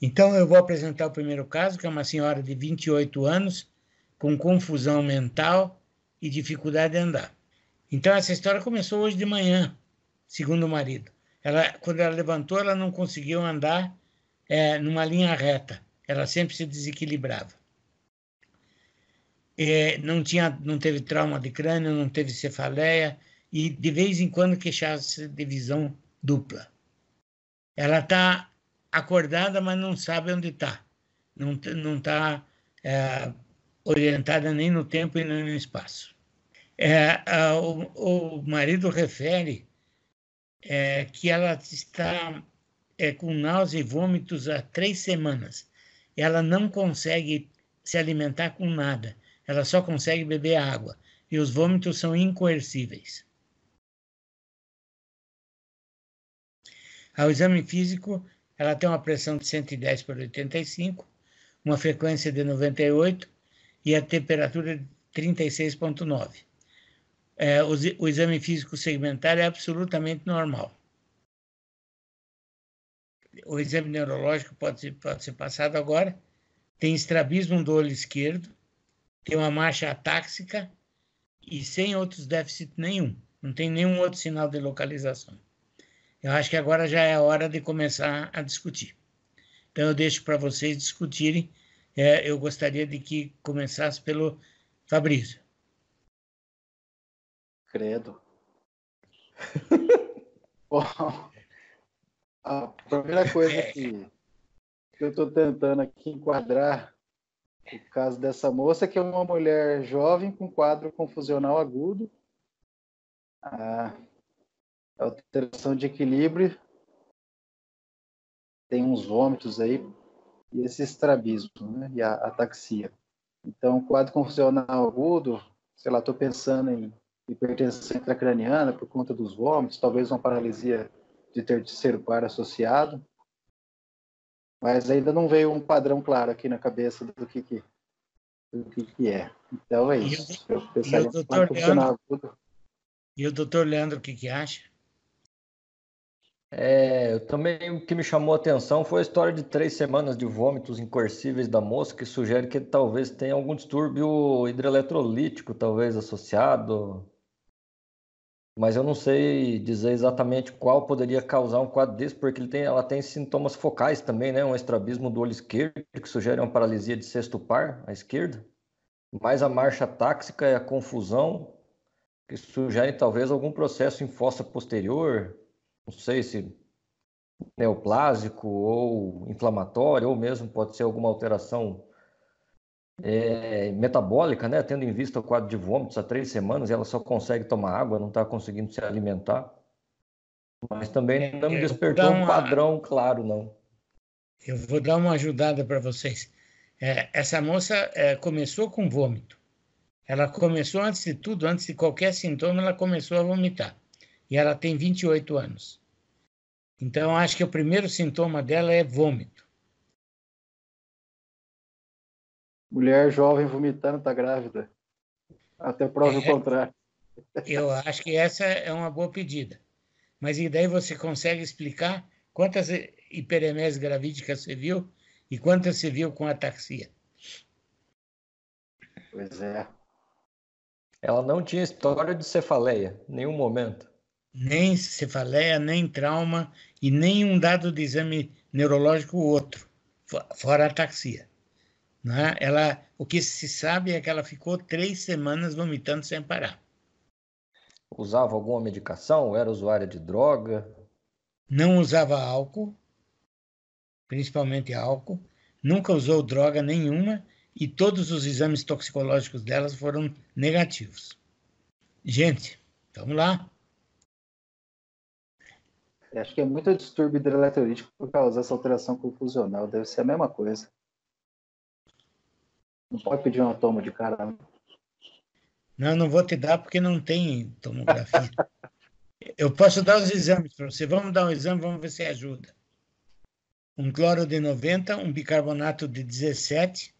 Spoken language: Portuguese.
Então, eu vou apresentar o primeiro caso, que é uma senhora de 28 anos, com confusão mental e dificuldade de andar. Então, essa história começou hoje de manhã, segundo o marido. Ela, quando ela levantou, ela não conseguiu andar é, numa linha reta. Ela sempre se desequilibrava. É, não, tinha, não teve trauma de crânio, não teve cefaleia e, de vez em quando, queixava-se de visão dupla. Ela está acordada, mas não sabe onde está. Não não está é, orientada nem no tempo e nem no espaço. É, a, o, o, marido refere é, que ela está é, com náusea e vômitos há três semanas. Ela não consegue se alimentar com nada. Ela só consegue beber água e os vômitos são incoercíveis. Ao exame físico, ela tem uma pressão de 110 por 85, uma frequência de 98 e a temperatura de 36,9. É, o, o exame físico segmentar é absolutamente normal. O exame neurológico pode ser, pode ser passado agora. Tem estrabismo do olho esquerdo, tem uma marcha atáxica e sem outros déficits nenhum. Não tem nenhum outro sinal de localização. Eu acho que agora já é hora de começar a discutir. Então, eu deixo para vocês discutirem. É, eu gostaria de que começasse pelo Fabrício. Credo. Bom, a primeira coisa que, que eu estou tentando aqui enquadrar o caso dessa moça, é que é uma mulher jovem com quadro confusional agudo. Ah, é alteração de equilíbrio, tem uns vômitos aí, e esse estrabismo, né? E a ataxia. Então, quadro confusional agudo, sei lá, estou pensando em hipertensão intracraniana por conta dos vômitos, talvez uma paralisia de terceiro par associado, mas ainda não veio um padrão claro aqui na cabeça do que, que que, que, é. Então é isso. Eu e o doutor Leandro, e o doutor Leandro, o que, que acha? É, também o que me chamou a atenção foi a história de três semanas de vômitos incoercíveis da moça, que sugere que talvez tenha algum distúrbio hidroeletrolítico, talvez associado. Mas eu não sei dizer exatamente qual poderia causar um quadro desse, porque tem, ela tem sintomas focais também, né? Um estrabismo do olho esquerdo, que sugere uma paralisia de sexto par, à esquerda. Mais a marcha táxica e a confusão, que sugere talvez algum processo em fossa posterior não sei se neoplásico ou inflamatório, ou mesmo pode ser alguma alteração é, metabólica, né? Tendo em vista o quadro de vômitos há três semanas, ela só consegue tomar água, não está conseguindo se alimentar. Mas também não me despertou uma... um padrão claro, não. Eu vou dar uma ajudada para vocês. É, essa moça é, começou com vômito. Ela começou, antes de tudo, antes de qualquer sintoma, ela começou a vomitar e ela tem 28 anos. Então, acho que o primeiro sintoma dela é vômito. Mulher jovem vomitando está grávida. Até prova é, o contrário. Eu acho que essa é uma boa pedida. Mas e daí você consegue explicar quantas hiperemese gravídicas você viu e quantas você viu com ataxia? Pois é. Ela não tinha história de cefaleia, nenhum momento nem cefaleia, nem trauma e nem um dado de exame neurológico outro, fora a ataxia. Né? Ela, o que se sabe é que ela ficou três semanas vomitando sem parar. Usava alguma medicação? Era usuária de droga? Não usava álcool, principalmente álcool. Nunca usou droga nenhuma e todos os exames toxicológicos delas foram negativos. Gente, vamos lá. É, acho que é muito distúrbio hidroeletrolítico por causa dessa alteração confusional. Deve ser a mesma coisa. Não pode pedir um tomo de cara. Não, não vou te dar porque não tem tomografia. Eu posso dar os exames para você. Vamos dar um exame, vamos ver se ajuda. Um cloro de 90, um bicarbonato de 17.